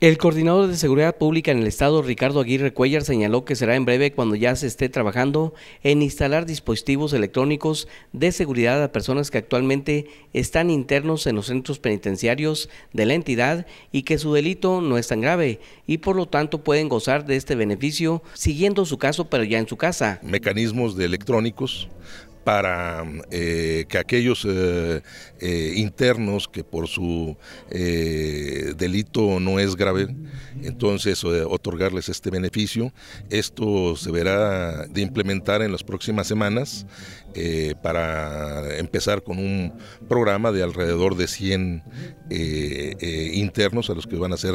El coordinador de Seguridad Pública en el Estado, Ricardo Aguirre Cuellar, señaló que será en breve cuando ya se esté trabajando en instalar dispositivos electrónicos de seguridad a personas que actualmente están internos en los centros penitenciarios de la entidad y que su delito no es tan grave y por lo tanto pueden gozar de este beneficio siguiendo su caso pero ya en su casa. Mecanismos de electrónicos para eh, que aquellos eh, eh, internos que por su delito no es grave, entonces otorgarles este beneficio. Esto se verá de implementar en las próximas semanas para empezar con un programa de alrededor de 100 internos a los que van a ser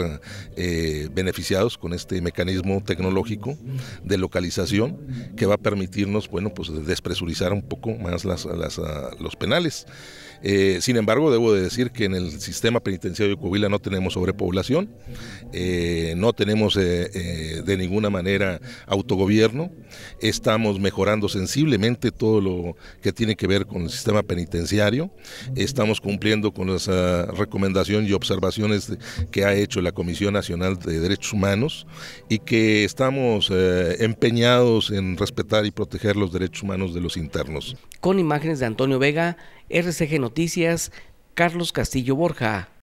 beneficiados con este mecanismo tecnológico de localización que va a permitirnos, bueno, pues despresurizar un poco más las, ah, los penales. Eh, sin embargo, debo de decir que en el sistema penitenciario de Cubila no tenemos sobrepoblación, eh, no tenemos eh, de ninguna manera autogobierno. Estamos mejorando sensiblemente todo lo que tiene que ver con el sistema penitenciario. Estamos cumpliendo con las ah, recomendaciones y observaciones que ha hecho la Comisión Nacional de Derechos Humanos y que estamos eh, empeñados en respetar y proteger los derechos humanos de los internos. Con imágenes de Antonio Vega, RCG Noticias, Carlos Castillo Borja.